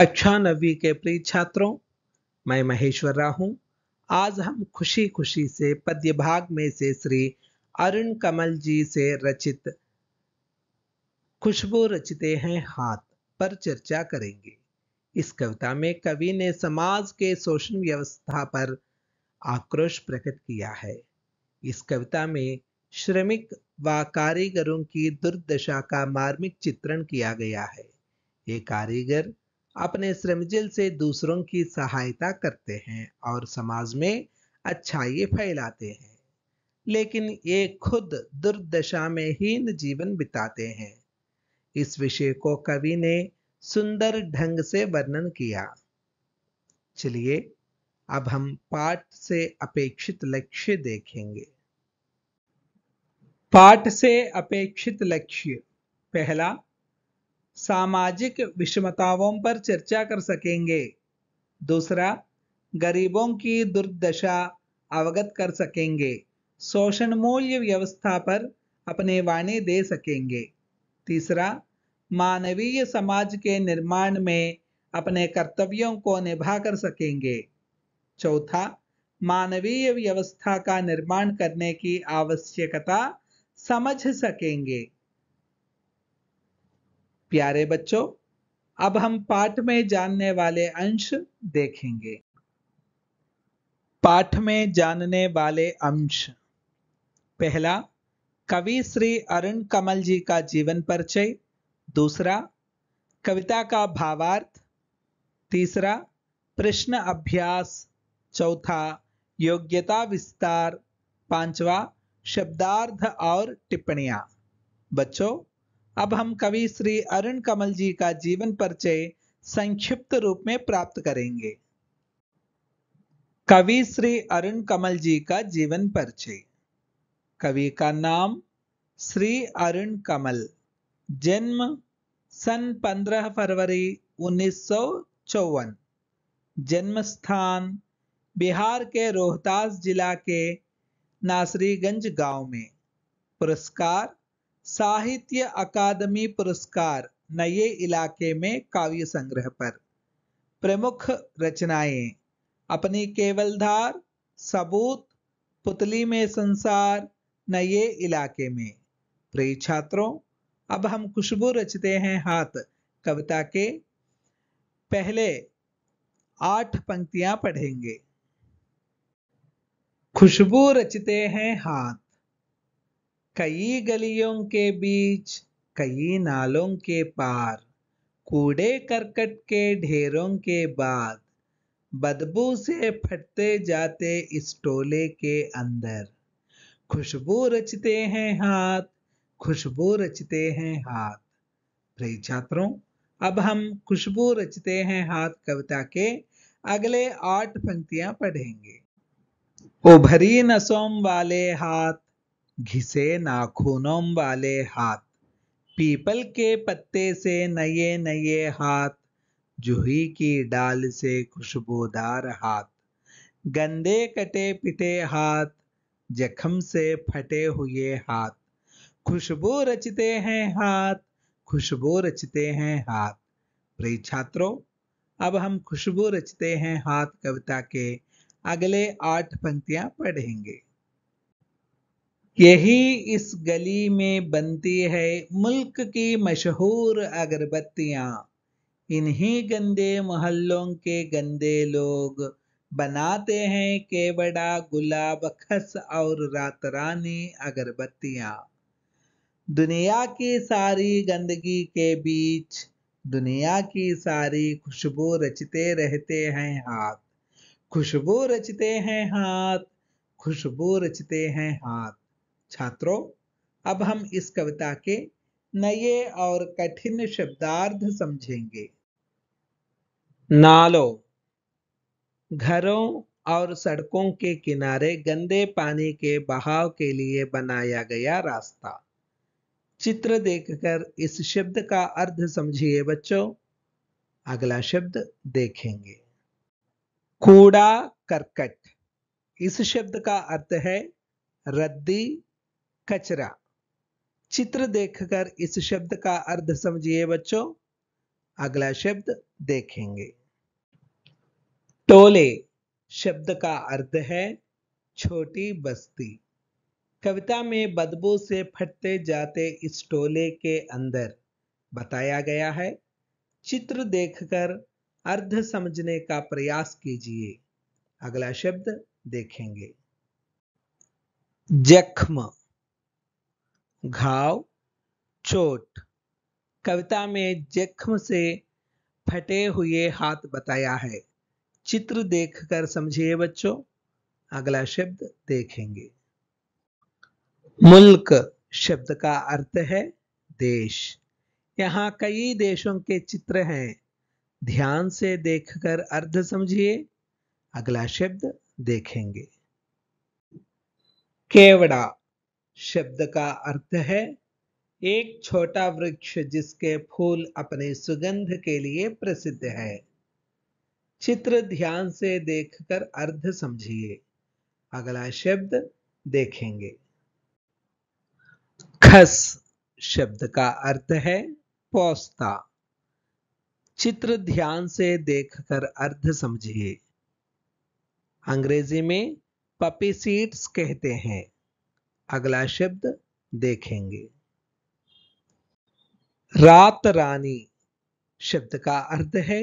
कक्षा नवी के प्रिय छात्रों मैं महेश्वर राहू आज हम खुशी खुशी से पद्य भाग में से श्री अरुण कमल जी से रचित खुशबू रचते हैं हाथ पर चर्चा करेंगे इस कविता में कवि ने समाज के शोषण व्यवस्था पर आक्रोश प्रकट किया है इस कविता में श्रमिक व कारीगरों की दुर्दशा का मार्मिक चित्रण किया गया है ये कारीगर अपने श्रमजिल से दूसरों की सहायता करते हैं और समाज में अच्छाई फैलाते हैं लेकिन ये खुद दुर्दशा में हीन जीवन बिताते हैं इस विषय को कवि ने सुंदर ढंग से वर्णन किया चलिए अब हम पाठ से अपेक्षित लक्ष्य देखेंगे पाठ से अपेक्षित लक्ष्य पहला सामाजिक विषमताओं पर चर्चा कर सकेंगे दूसरा गरीबों की दुर्दशा अवगत कर सकेंगे शोषण मूल्य व्यवस्था पर अपने वाणी दे सकेंगे तीसरा मानवीय समाज के निर्माण में अपने कर्तव्यों को निभा कर सकेंगे चौथा मानवीय व्यवस्था का निर्माण करने की आवश्यकता समझ सकेंगे प्यारे बच्चों अब हम पाठ में जानने वाले अंश देखेंगे पाठ में जानने वाले अंश पहला कवि श्री अरुण कमल जी का जीवन परिचय दूसरा कविता का भावार्थ तीसरा प्रश्न अभ्यास चौथा योग्यता विस्तार पांचवा शब्दार्थ और टिप्पणियां बच्चों अब हम कवि श्री अरुण कमल जी का जीवन परिचय संक्षिप्त रूप में प्राप्त करेंगे कवि श्री अरुण कमल जी का जीवन परिचय कवि का नाम श्री अरुण कमल जन्म सन 15 फरवरी उन्नीस जन्म स्थान बिहार के रोहतास जिला के नासरीगंज गांव में पुरस्कार साहित्य अकादमी पुरस्कार नए इलाके में काव्य संग्रह पर प्रमुख रचनाएं अपनी केवल धार सबूत पुतली में संसार नए इलाके में प्रिय छात्रों अब हम खुशबू रचते हैं हाथ कविता के पहले आठ पंक्तियां पढ़ेंगे खुशबू रचते हैं हाथ कई गलियों के बीच कई नालों के पार कूड़े करकट के ढेरों के बाद बदबू से फटते जाते इस टोले के अंदर खुशबू रचते हैं हाथ खुशबू रचते हैं हाथ प्रिय छात्रों अब हम खुशबू रचते हैं हाथ कविता के अगले आठ पंक्तियां पढ़ेंगे उभरी नसों वाले हाथ घिसे नाखूनों वाले हाथ पीपल के पत्ते से नए नए हाथ जूही की डाल से खुशबूदार हाथ गंदे कटे पिटे हाथ जखम से फटे हुए हाथ खुशबू रचते हैं हाथ खुशबू रचते हैं हाथ प्रिय छात्रों अब हम खुशबू रचते हैं हाथ कविता के अगले आठ पंक्तियां पढ़ेंगे यही इस गली में बनती है मुल्क की मशहूर अगरबत्तियाँ इन्हीं गंदे मोहल्लों के गंदे लोग बनाते हैं केवड़ा गुलाब खस और रातरानी अगरबत्तियाँ दुनिया की सारी गंदगी के बीच दुनिया की सारी खुशबू रचते रहते हैं हाथ खुशबू रचते हैं हाथ खुशबू रचते हैं हाथ छात्रों अब हम इस कविता के नए और कठिन शब्दार्थ समझेंगे नालों घरों और सड़कों के किनारे गंदे पानी के बहाव के लिए बनाया गया रास्ता चित्र देखकर इस शब्द का अर्थ समझिए बच्चों अगला शब्द देखेंगे कूड़ा करकट इस शब्द का अर्थ है रद्दी कचरा चित्र देखकर इस शब्द का अर्थ समझिए बच्चों अगला शब्द देखेंगे टोले शब्द का अर्थ है छोटी बस्ती कविता में बदबू से फटते जाते इस टोले के अंदर बताया गया है चित्र देखकर अर्ध समझने का प्रयास कीजिए अगला शब्द देखेंगे जख्म घाव चोट कविता में जख्म से फटे हुए हाथ बताया है चित्र देखकर समझिए बच्चों अगला शब्द देखेंगे मुल्क शब्द का अर्थ है देश यहां कई देशों के चित्र हैं ध्यान से देखकर अर्थ समझिए अगला शब्द देखेंगे केवड़ा शब्द का अर्थ है एक छोटा वृक्ष जिसके फूल अपने सुगंध के लिए प्रसिद्ध है चित्र ध्यान से देखकर अर्थ समझिए अगला शब्द देखेंगे खस शब्द का अर्थ है पोस्ता चित्र ध्यान से देखकर अर्थ समझिए अंग्रेजी में पपी सीड्स कहते हैं अगला शब्द देखेंगे रात रानी शब्द का अर्थ है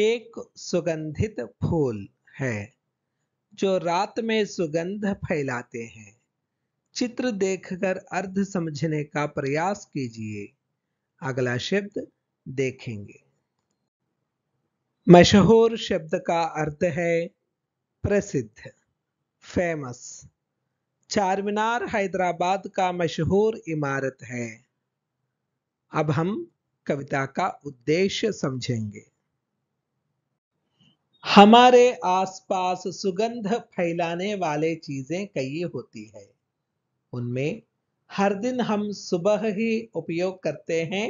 एक सुगंधित फूल है जो रात में सुगंध फैलाते हैं चित्र देखकर अर्ध समझने का प्रयास कीजिए अगला शब्द देखेंगे मशहूर शब्द का अर्थ है प्रसिद्ध फेमस चार मीनार हैदराबाद का मशहूर इमारत है अब हम कविता का उद्देश्य समझेंगे हमारे आसपास सुगंध फैलाने वाले चीजें कई होती है उनमें हर दिन हम सुबह ही उपयोग करते हैं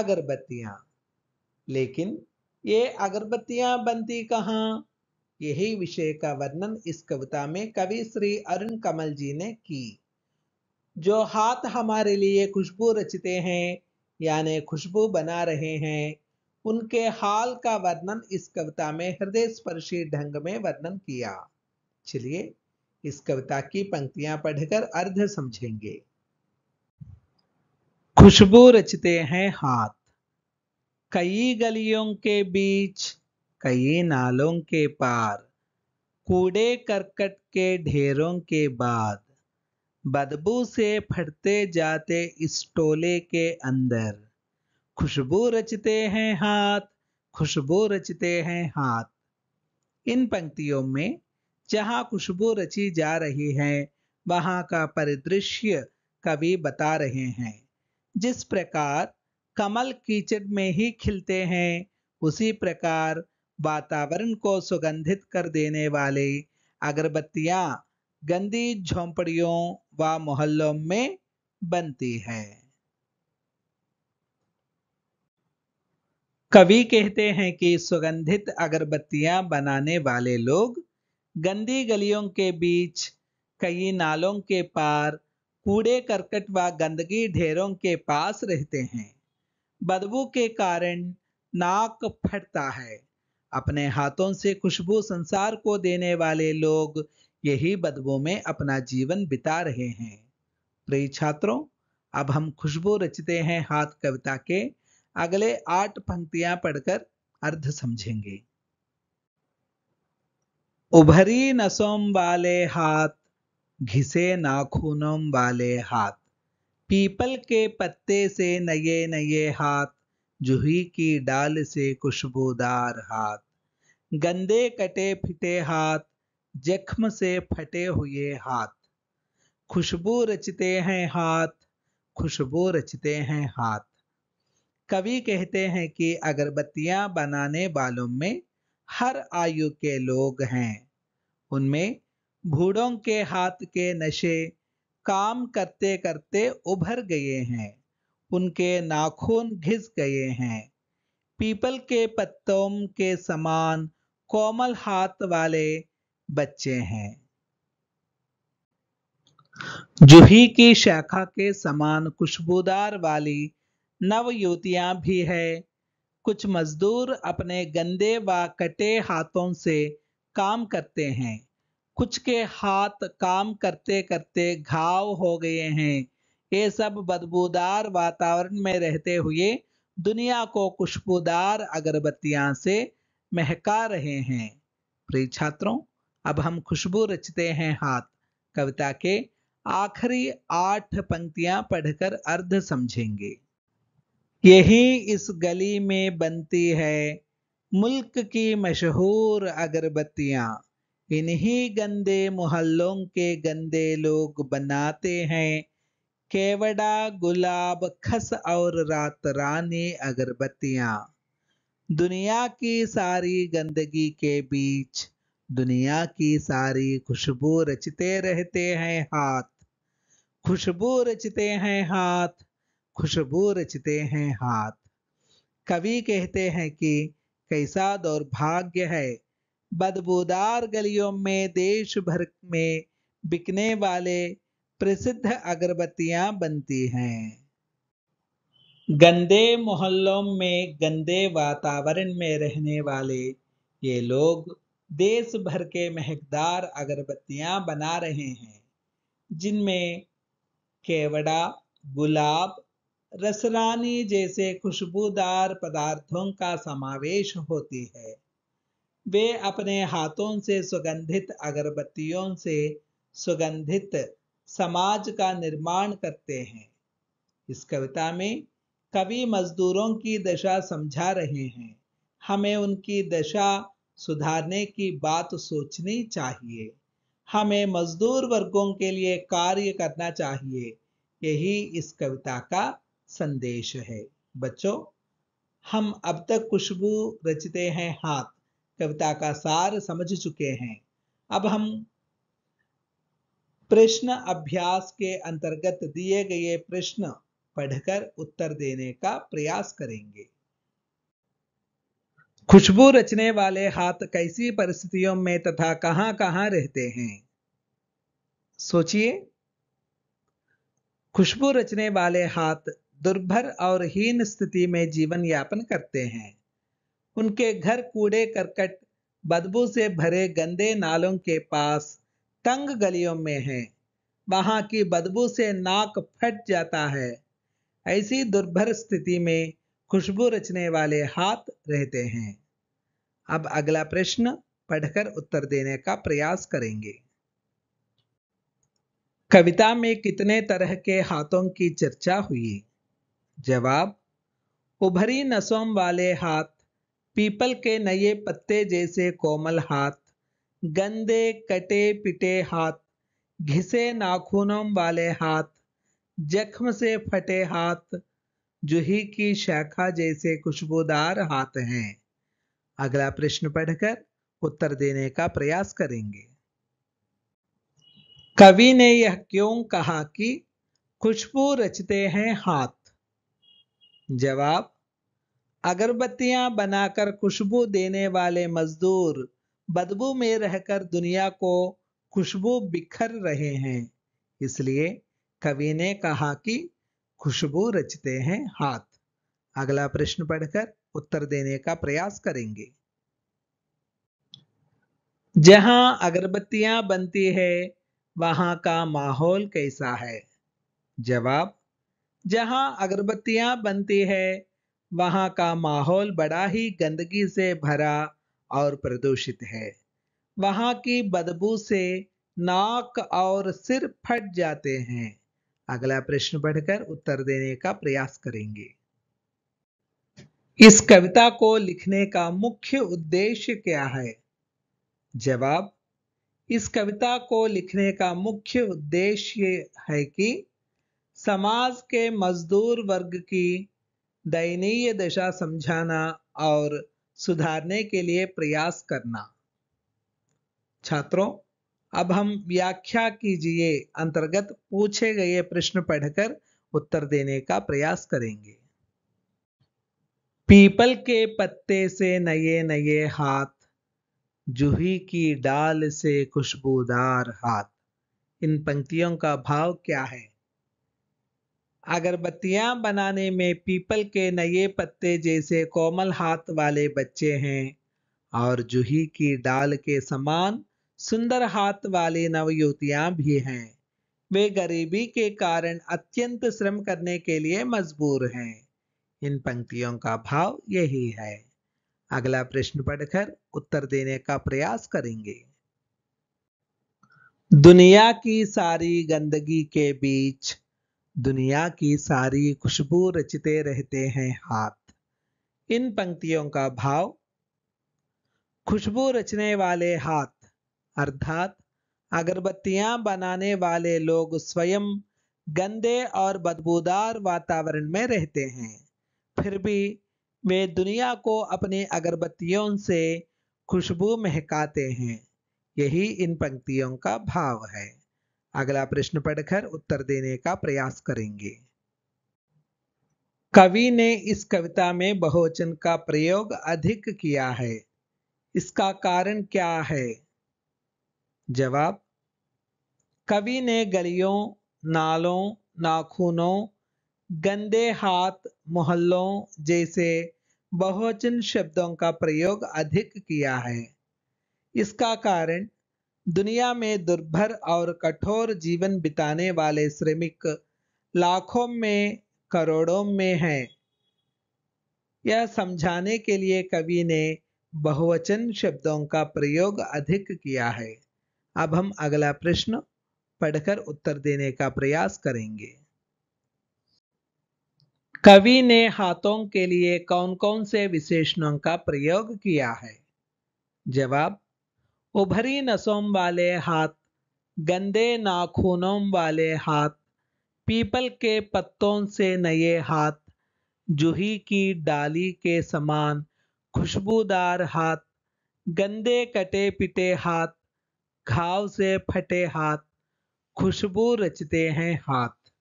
अगरबत्तियां लेकिन ये अगरबत्तियां बनती कहाँ यही विषय का वर्णन इस कविता में कवि श्री अरुण कमल जी ने की जो हाथ हमारे लिए खुशबू रचते हैं यानी खुशबू बना रहे हैं उनके हाल का वर्णन इस कविता में हृदय स्पर्शी ढंग में वर्णन किया चलिए इस कविता की पंक्तियां पढ़कर अर्ध समझेंगे खुशबू रचते हैं हाथ कई गलियों के बीच कई नालों के पार कूड़े करकट के ढेरों के बाद बदबू से फटते जाते इस टोले के अंदर खुशबू रचते हैं हाथ खुशबू रचते हैं हाथ इन पंक्तियों में जहां खुशबू रची जा रही है वहां का परिदृश्य कवि बता रहे हैं जिस प्रकार कमल कीचड़ में ही खिलते हैं उसी प्रकार वातावरण को सुगंधित कर देने वाले अगरबत्तियां गंदी झोंपड़ियों व मोहल्लों में बनती है कवि कहते हैं कि सुगंधित अगरबत्तियां बनाने वाले लोग गंदी गलियों के बीच कई नालों के पार कूड़े करकट व गंदगी ढेरों के पास रहते हैं बदबू के कारण नाक फटता है अपने हाथों से खुशबू संसार को देने वाले लोग यही बदबू में अपना जीवन बिता रहे हैं प्रिय छात्रों अब हम खुशबू रचते हैं हाथ कविता के अगले आठ पंक्तियां पढ़कर अर्ध समझेंगे उभरी नसों वाले हाथ घिसे नाखूनों वाले हाथ पीपल के पत्ते से नए नए हाथ जूही की डाल से खुशबूदार हाथ गंदे कटे फिटे हाथ जख्म से फटे हुए हाथ खुशबू रचते हैं हाथ खुशबू रचते हैं हाथ कवि कहते हैं कि अगरबत्तियां बनाने वालों में हर आयु के लोग हैं उनमें भूड़ों के हाथ के नशे काम करते करते उभर गए हैं उनके नाखून घिस गए हैं पीपल के पत्तों के समान कोमल हाथ वाले बच्चे हैं जूही की शाखा के समान खुशबूदार वाली नव युवतियां भी है कुछ मजदूर अपने गंदे व कटे हाथों से काम करते हैं कुछ के हाथ काम करते करते घाव हो गए हैं ये सब बदबूदार वातावरण में रहते हुए दुनिया को खुशबूदार अगरबत्तियां से महका रहे हैं प्रिय छात्रों अब हम खुशबू रचते हैं हाथ कविता के आखिरी आठ पंक्तियां पढ़कर अर्ध समझेंगे यही इस गली में बनती है मुल्क की मशहूर अगरबत्तियां इन्हीं गंदे मोहल्लों के गंदे लोग बनाते हैं केवड़ा गुलाब खस और रात रानी अगरबत्तियाँ दुनिया की सारी गंदगी के बीच दुनिया की सारी खुशबू रचते रहते हैं हाथ खुशबू रचते हैं हाथ खुशबू रचते हैं हाथ कवि कहते हैं कि कैसा दौर्भाग्य है बदबूदार गलियों में देश भर में बिकने वाले प्रसिद्ध अगरबत्तियां बनती हैं गंदे मोहल्लों में गंदे वातावरण में रहने वाले ये लोग देश भर के महकदार अगरबत्तियां बना रहे हैं जिनमें केवड़ा गुलाब रसरानी जैसे खुशबूदार पदार्थों का समावेश होती है वे अपने हाथों से सुगंधित अगरबत्तियों से सुगंधित समाज का निर्माण करते हैं इस कविता में कवि मजदूरों की दशा समझा रहे हैं हमें उनकी दशा सुधारने की बात सोचनी चाहिए हमें मजदूर वर्गों के लिए कार्य करना चाहिए यही इस कविता का संदेश है बच्चों हम अब तक खुशबू रचते हैं हाथ कविता का सार समझ चुके हैं अब हम प्रश्न अभ्यास के अंतर्गत दिए गए प्रश्न पढ़कर उत्तर देने का प्रयास करेंगे खुशबू रचने वाले हाथ कैसी परिस्थितियों में तथा कहां कहां रहते हैं सोचिए खुशबू रचने वाले हाथ दुर्भर और हीन स्थिति में जीवन यापन करते हैं उनके घर कूड़े करकट बदबू से भरे गंदे नालों के पास तंग गलियों में है वहां की बदबू से नाक फट जाता है ऐसी दुर्भर स्थिति में खुशबू रचने वाले हाथ रहते हैं अब अगला प्रश्न पढ़कर उत्तर देने का प्रयास करेंगे कविता में कितने तरह के हाथों की चर्चा हुई जवाब उभरी नसों वाले हाथ पीपल के नए पत्ते जैसे कोमल हाथ गंदे कटे पिटे हाथ घिसे नाखूनों वाले हाथ जख्म से फटे हाथ जूही की शाखा जैसे खुशबूदार हाथ हैं अगला प्रश्न पढ़कर उत्तर देने का प्रयास करेंगे कवि ने यह क्यों कहा कि खुशबू रचते हैं हाथ जवाब अगरबत्तियां बनाकर खुशबू देने वाले मजदूर बदबू में रहकर दुनिया को खुशबू बिखर रहे हैं इसलिए कवि ने कहा कि खुशबू रचते हैं हाथ अगला प्रश्न पढ़कर उत्तर देने का प्रयास करेंगे जहां अगरबत्तियां बनती है वहां का माहौल कैसा है जवाब जहां अगरबत्तियां बनती है वहां का माहौल बड़ा ही गंदगी से भरा और प्रदूषित है वहां की बदबू से नाक और सिर फट जाते हैं अगला प्रश्न पढ़कर उत्तर देने का प्रयास करेंगे इस कविता को लिखने का मुख्य उद्देश्य क्या है जवाब इस कविता को लिखने का मुख्य उद्देश्य है कि समाज के मजदूर वर्ग की दयनीय दशा समझाना और सुधारने के लिए प्रयास करना छात्रों अब हम व्याख्या कीजिए अंतर्गत पूछे गए प्रश्न पढ़कर उत्तर देने का प्रयास करेंगे पीपल के पत्ते से नए नए हाथ जूही की डाल से खुशबूदार हाथ इन पंक्तियों का भाव क्या है अगरबत्तियां बनाने में पीपल के नए पत्ते जैसे कोमल हाथ वाले बच्चे हैं और जूही की डाल के समान सुंदर हाथ वाले नवयुवतियां भी हैं वे गरीबी के कारण अत्यंत श्रम करने के लिए मजबूर हैं इन पंक्तियों का भाव यही है अगला प्रश्न पढ़कर उत्तर देने का प्रयास करेंगे दुनिया की सारी गंदगी के बीच दुनिया की सारी खुशबू रचते रहते हैं हाथ इन पंक्तियों का भाव खुशबू रचने वाले हाथ अर्थात अगरबत्तियां बनाने वाले लोग स्वयं गंदे और बदबूदार वातावरण में रहते हैं फिर भी वे दुनिया को अपनी अगरबत्तियों से खुशबू महकाते हैं यही इन पंक्तियों का भाव है अगला प्रश्न पढ़कर उत्तर देने का प्रयास करेंगे कवि ने इस कविता में बहुवचन का प्रयोग अधिक किया है इसका कारण क्या है जवाब कवि ने गलियों नालों नाखूनों गंदे हाथ मोहल्लों जैसे बहुवचन शब्दों का प्रयोग अधिक किया है इसका कारण दुनिया में दुर्भर और कठोर जीवन बिताने वाले श्रमिक लाखों में करोड़ों में हैं यह समझाने के लिए कवि ने बहुवचन शब्दों का प्रयोग अधिक किया है अब हम अगला प्रश्न पढ़कर उत्तर देने का प्रयास करेंगे कवि ने हाथों के लिए कौन कौन से विशेषणों का प्रयोग किया है जवाब उभरी नसों वाले हाथ गंदे नाखूनों वाले हाथ पीपल के पत्तों से नए हाथ जूही की डाली के समान खुशबूदार हाथ गंदे कटे पिटे हाथ घाव से फटे हाथ खुशबू रचते हैं हाथ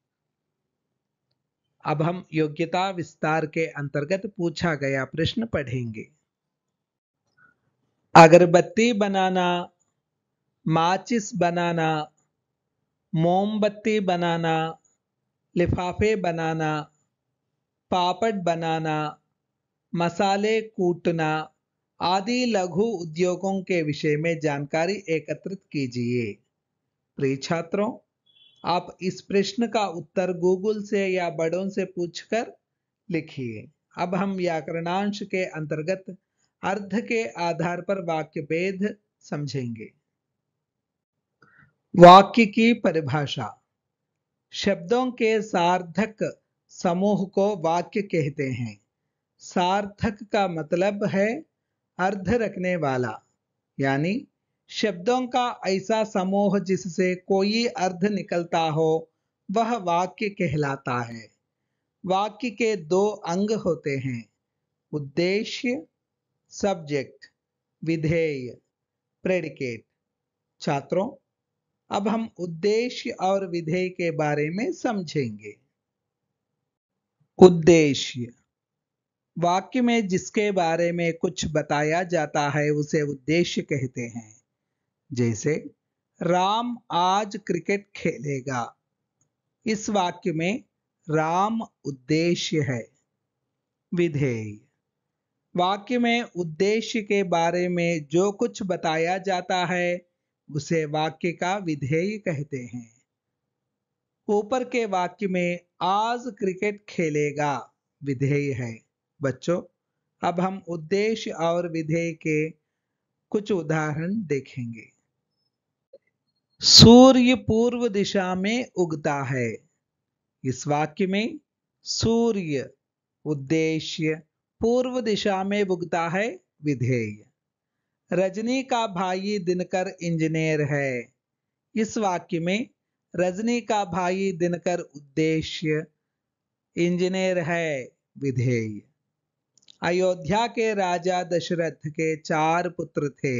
अब हम योग्यता विस्तार के अंतर्गत पूछा गया प्रश्न पढ़ेंगे अगरबत्ती बनाना माचिस बनाना मोमबत्ती बनाना लिफाफे बनाना पापड़ बनाना मसाले कूटना आदि लघु उद्योगों के विषय में जानकारी एकत्रित कीजिए प्रिय छात्रों आप इस प्रश्न का उत्तर गूगल से या बड़ों से पूछकर लिखिए अब हम व्याकरणांश के अंतर्गत अर्थ के आधार पर वाक्य भेद समझेंगे वाक्य की परिभाषा शब्दों के सार्थक समूह को वाक्य कहते हैं सार्थक का मतलब है अर्ध रखने वाला यानी शब्दों का ऐसा समूह जिससे कोई अर्थ निकलता हो वह वाक्य कहलाता है वाक्य के दो अंग होते हैं उद्देश्य सब्जेक्ट विधेय प्रेडिकेट छात्रों अब हम उद्देश्य और विधेय के बारे में समझेंगे उद्देश्य वाक्य में जिसके बारे में कुछ बताया जाता है उसे उद्देश्य कहते हैं जैसे राम आज क्रिकेट खेलेगा इस वाक्य में राम उद्देश्य है विधेय वाक्य में उद्देश्य के बारे में जो कुछ बताया जाता है उसे वाक्य का विधेय कहते हैं ऊपर के वाक्य में आज क्रिकेट खेलेगा विधेय है बच्चों अब हम उद्देश्य और विधेय के कुछ उदाहरण देखेंगे सूर्य पूर्व दिशा में उगता है इस वाक्य में सूर्य उद्देश्य पूर्व दिशा में भुगता है विधेय रजनी का भाई दिनकर इंजीनियर है इस वाक्य में रजनी का भाई दिनकर उद्देश्य इंजीनियर है विधेय अयोध्या के राजा दशरथ के चार पुत्र थे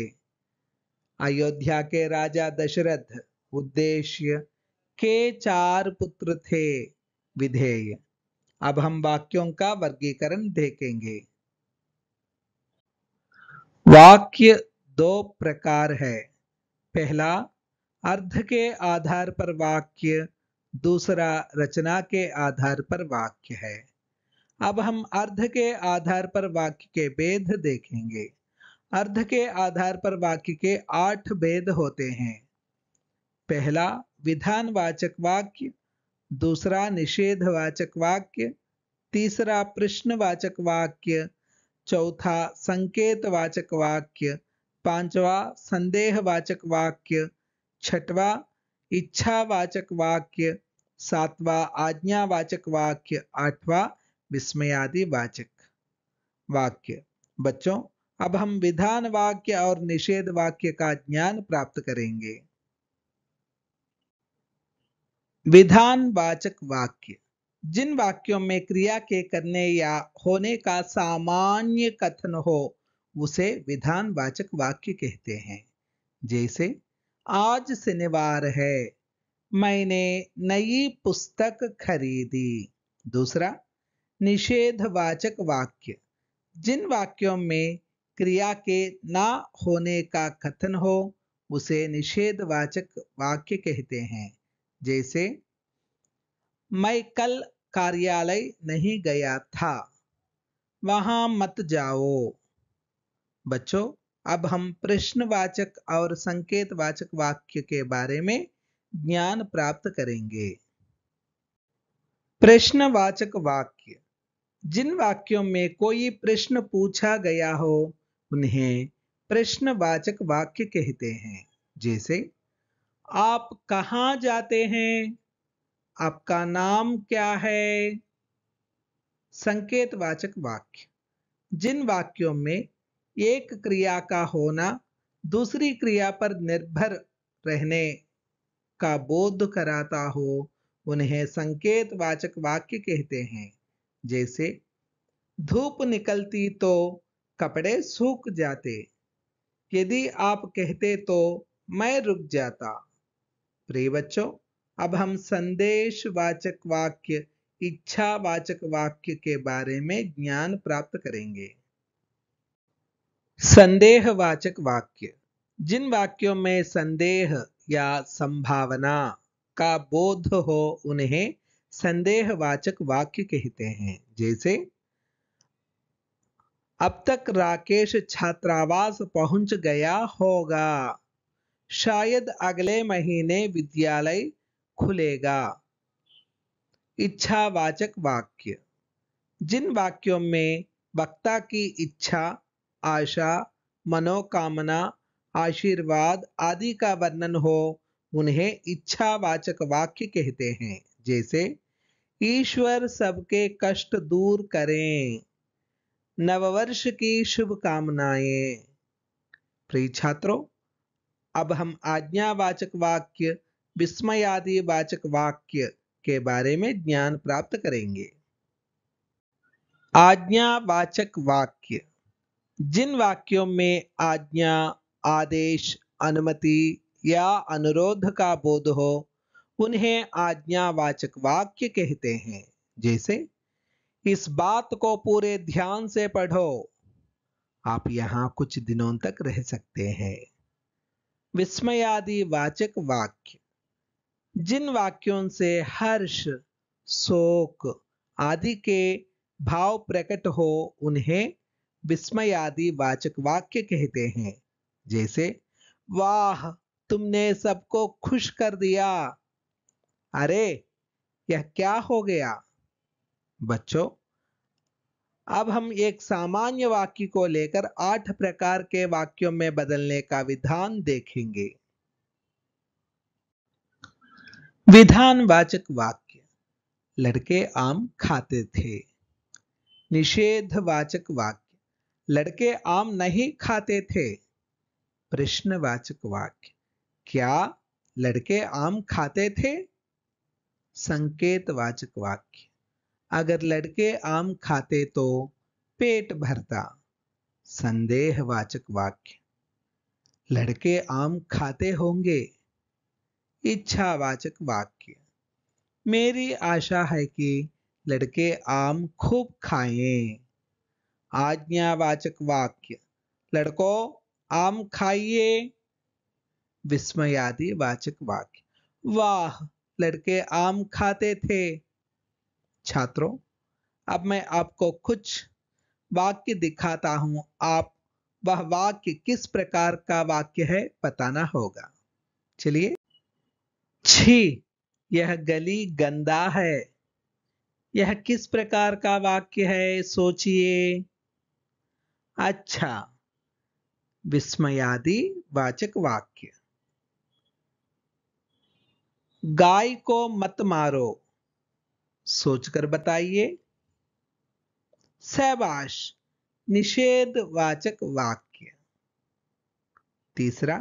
अयोध्या के राजा दशरथ उद्देश्य के चार पुत्र थे विधेय अब हम वाक्यों का वर्गीकरण देखेंगे वाक्य दो प्रकार है पहला अर्थ के आधार पर वाक्य दूसरा रचना के आधार पर वाक्य है अब हम अर्ध के आधार पर वाक्य के भेद देखेंगे अर्ध के आधार पर वाक्य के आठ भेद होते हैं पहला विधानवाचक वाक्य दूसरा निषेधवाचक वाक्य तीसरा प्रश्नवाचक वाक्य चौथा संकेतवाचक वाक्य पांचवा संदेहवाचक वाक्य छठवा इच्छावाचक वाक्य सातवा आज्ञावाचक वाक्य आठवा विस्मयादि वाचक वाक्य बच्चों अब हम विधान वाक्य और निषेध वाक्य का ज्ञान प्राप्त करेंगे विधान वाचक वाक्य जिन वाक्यों में क्रिया के करने या होने का सामान्य कथन हो उसे विधान वाचक वाक्य कहते हैं जैसे आज शनिवार है मैंने नई पुस्तक खरीदी दूसरा निषेधवाचक वाक्य जिन वाक्यों में क्रिया के ना होने का कथन हो उसे निषेधवाचक वाक्य कहते हैं जैसे मैं कल कार्यालय नहीं गया था वहां मत जाओ बच्चों अब हम प्रश्नवाचक और संकेतवाचक वाक्य के बारे में ज्ञान प्राप्त करेंगे प्रश्नवाचक वाक्य जिन वाक्यों में कोई प्रश्न पूछा गया हो उन्हें प्रश्नवाचक वाक्य कहते हैं जैसे आप कहाँ जाते हैं आपका नाम क्या है संकेतवाचक वाक्य जिन वाक्यों में एक क्रिया का होना दूसरी क्रिया पर निर्भर रहने का बोध कराता हो उन्हें संकेतवाचक वाक्य कहते हैं जैसे धूप निकलती तो कपड़े सूख जाते यदि आप कहते तो मैं रुक जाता प्रिय बच्चों अब हम संदेश वाचक वाक्य इच्छा वाचक वाक्य के बारे में ज्ञान प्राप्त करेंगे संदेहवाचक वाक्य जिन वाक्यों में संदेह या संभावना का बोध हो उन्हें संदेहवाचक वाक्य कहते हैं जैसे अब तक राकेश छात्रावास पहुंच गया होगा शायद अगले महीने विद्यालय खुलेगा इच्छावाचक वाक्य जिन वाक्यों में वक्ता की इच्छा आशा मनोकामना आशीर्वाद आदि का वर्णन हो उन्हें इच्छावाचक वाक्य कहते हैं जैसे ईश्वर सबके कष्ट दूर करें नववर्ष की शुभकामनाएं प्रिय छात्रों अब हम आज्ञावाचक वाक्य विस्मयादि वाचक वाक्य के बारे में ज्ञान प्राप्त करेंगे आज्ञावाचक वाक्य जिन वाक्यों में आज्ञा आदेश अनुमति या अनुरोध का बोध हो उन्हें आज्ञावाचक वाक्य कहते हैं जैसे इस बात को पूरे ध्यान से पढ़ो आप यहां कुछ दिनों तक रह सकते हैं विस्मयादि वाचक वाक्य जिन वाक्यों से हर्ष शोक आदि के भाव प्रकट हो उन्हें विस्मयादि वाचक वाक्य कहते हैं जैसे वाह तुमने सबको खुश कर दिया अरे यह क्या हो गया बच्चों अब हम एक सामान्य वाक्य को लेकर आठ प्रकार के वाक्यों में बदलने का विधान देखेंगे विधानवाचक वाक्य लड़के आम खाते थे निषेधवाचक वाक्य लड़के आम नहीं खाते थे प्रश्नवाचक वाक्य क्या लड़के आम खाते थे संकेतवाचक वाक्य अगर लड़के आम खाते तो पेट भरता संदेहवाचक वाक्य लड़के आम खाते होंगे इच्छावाचक वाक्य मेरी आशा है कि लड़के आम खूब खाएं आज्ञावाचक वाक्य लड़को आम खाइए विस्मयादि वाचक वाक्य वाह लड़के आम खाते थे छात्रों अब मैं आपको कुछ वाक्य दिखाता हूं आप वह वाक्य किस प्रकार का वाक्य है बताना होगा चलिए छी यह गली गंदा है यह किस प्रकार का वाक्य है सोचिए अच्छा विस्मयादि वाचक वाक्य गाय को मत मारो सोचकर बताइए निषेध निषेधवाचक वाक्य तीसरा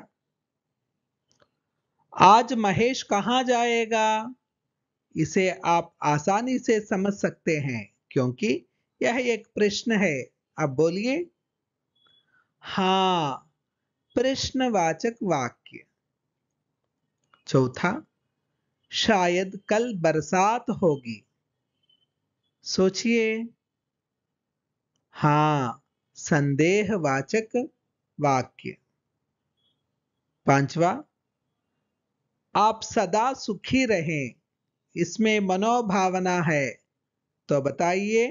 आज महेश कहां जाएगा इसे आप आसानी से समझ सकते हैं क्योंकि यह एक प्रश्न है अब बोलिए हां प्रश्नवाचक वाक्य चौथा शायद कल बरसात होगी सोचिए हाँ संदेहवाचक वाक्य पांचवा आप सदा सुखी रहें इसमें मनोभावना है तो बताइए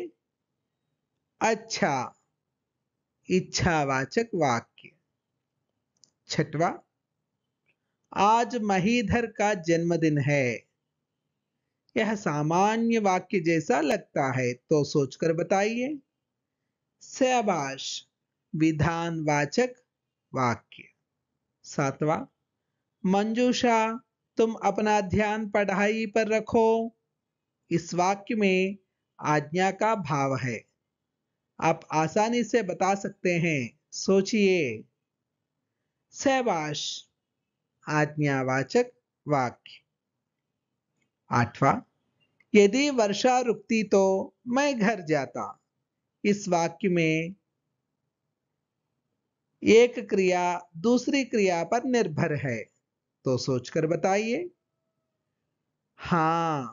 अच्छा इच्छावाचक वाक्य छठवा आज महीधर का जन्मदिन है यह सामान्य वाक्य जैसा लगता है तो सोचकर बताइए सबाश विधानवाचक वाक्य सातवा मंजूषा तुम अपना ध्यान पढ़ाई पर रखो इस वाक्य में आज्ञा का भाव है आप आसानी से बता सकते हैं सोचिए सहबाश आज्ञावाचक वाक्य आठवां यदि वर्षा रुकती तो मैं घर जाता इस वाक्य में एक क्रिया दूसरी क्रिया पर निर्भर है तो सोचकर बताइए हां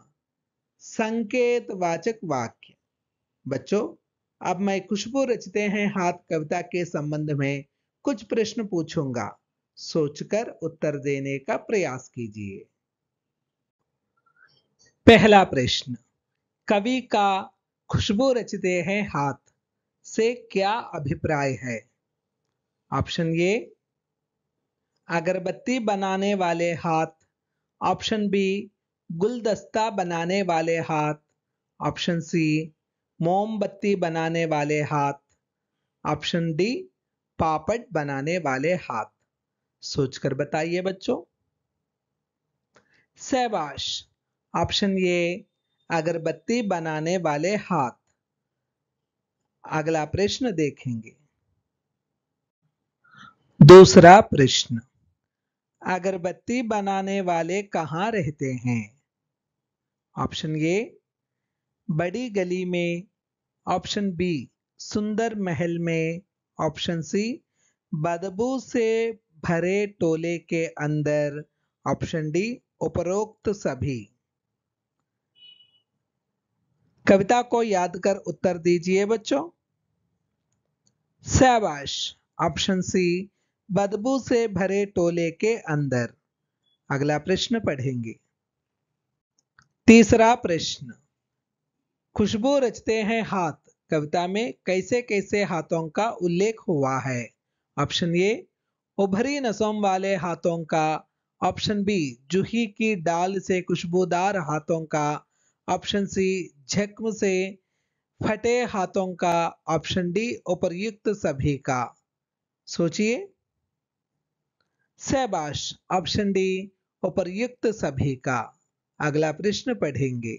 संकेत वाचक वाक्य बच्चों अब मैं खुशबू रचते हैं हाथ कविता के संबंध में कुछ प्रश्न पूछूंगा सोचकर उत्तर देने का प्रयास कीजिए पहला प्रश्न कवि का खुशबू रचते हैं हाथ से क्या अभिप्राय है ऑप्शन ए अगरबत्ती बनाने वाले हाथ ऑप्शन बी गुलदस्ता बनाने वाले हाथ ऑप्शन सी मोमबत्ती बनाने वाले हाथ ऑप्शन डी पापड़ बनाने वाले हाथ सोचकर बताइए बच्चों सहबाश ऑप्शन ये अगरबत्ती बनाने वाले हाथ अगला प्रश्न देखेंगे दूसरा प्रश्न अगरबत्ती बनाने वाले कहाँ रहते हैं ऑप्शन ए बड़ी गली में ऑप्शन बी सुंदर महल में ऑप्शन सी बदबू से भरे टोले के अंदर ऑप्शन डी उपरोक्त सभी कविता को याद कर उत्तर दीजिए बच्चों शाबाश ऑप्शन सी बदबू से भरे टोले के अंदर अगला प्रश्न पढ़ेंगे तीसरा प्रश्न खुशबू रचते हैं हाथ कविता में कैसे कैसे हाथों का उल्लेख हुआ है ऑप्शन ए उभरी नसों वाले हाथों का ऑप्शन बी जूही की डाल से खुशबूदार हाथों का ऑप्शन सी झकम से फटे हाथों का ऑप्शन डी उपर्युक्त सभी का सोचिए सहबाश ऑप्शन डी उपर्युक्त सभी का अगला प्रश्न पढ़ेंगे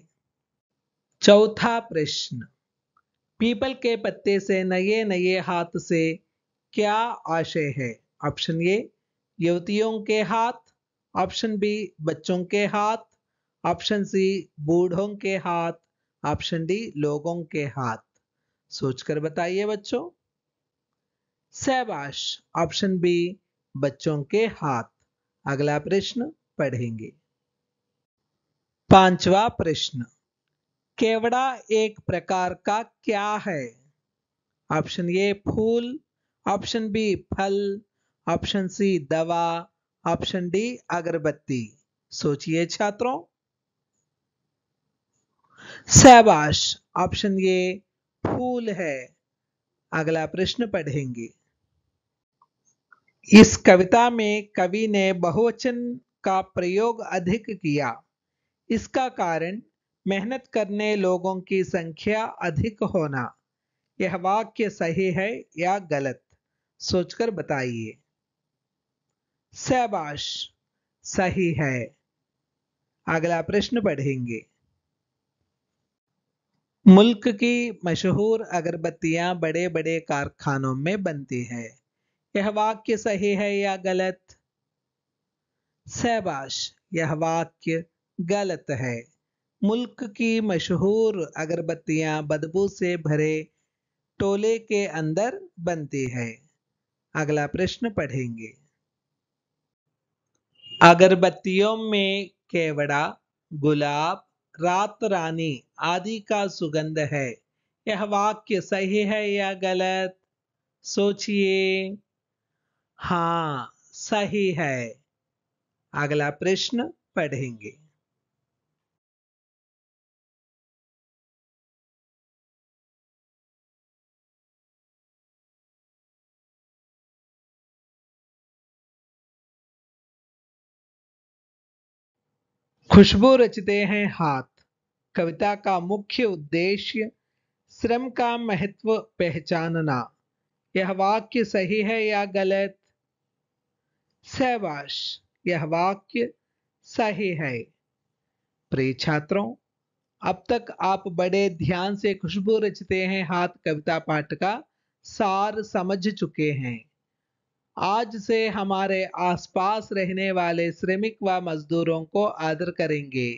चौथा प्रश्न पीपल के पत्ते से नए नए हाथ से क्या आशय है ऑप्शन ए युवतियों के हाथ ऑप्शन बी बच्चों के हाथ ऑप्शन सी बूढ़ों के हाथ ऑप्शन डी लोगों के हाथ सोचकर बताइए बच्चों सहबाश ऑप्शन बी बच्चों के हाथ अगला प्रश्न पढ़ेंगे पांचवा प्रश्न केवड़ा एक प्रकार का क्या है ऑप्शन ए फूल ऑप्शन बी फल ऑप्शन सी दवा ऑप्शन डी अगरबत्ती सोचिए छात्रों सैबाश ऑप्शन ये फूल है अगला प्रश्न पढ़ेंगे इस कविता में कवि ने बहुवचन का प्रयोग अधिक किया इसका कारण मेहनत करने लोगों की संख्या अधिक होना यह वाक्य सही है या गलत सोचकर बताइए सैबाश सही है अगला प्रश्न पढ़ेंगे मुल्क की मशहूर अगरबत्तियां बड़े बड़े कारखानों में बनती है यह वाक्य सही है या गलत सहबाश यह वाक्य गलत है मुल्क की मशहूर अगरबत्तियां बदबू से भरे टोले के अंदर बनती है अगला प्रश्न पढ़ेंगे अगरबत्तियों में केवड़ा गुलाब रात रानी आदि का सुगंध है यह वाक्य सही है या गलत सोचिए हाँ सही है अगला प्रश्न पढ़ेंगे खुशबू रचते हैं हाथ कविता का मुख्य उद्देश्य श्रम का महत्व पहचानना यह वाक्य सही है या गलत सहवाश यह वाक्य सही है प्रिय छात्रों अब तक आप बड़े ध्यान से खुशबू रचते हैं हाथ कविता पाठ का सार समझ चुके हैं आज से हमारे आसपास रहने वाले श्रमिक व मजदूरों को आदर करेंगे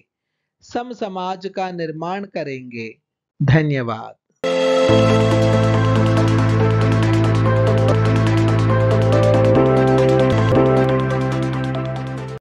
सम समाज का निर्माण करेंगे धन्यवाद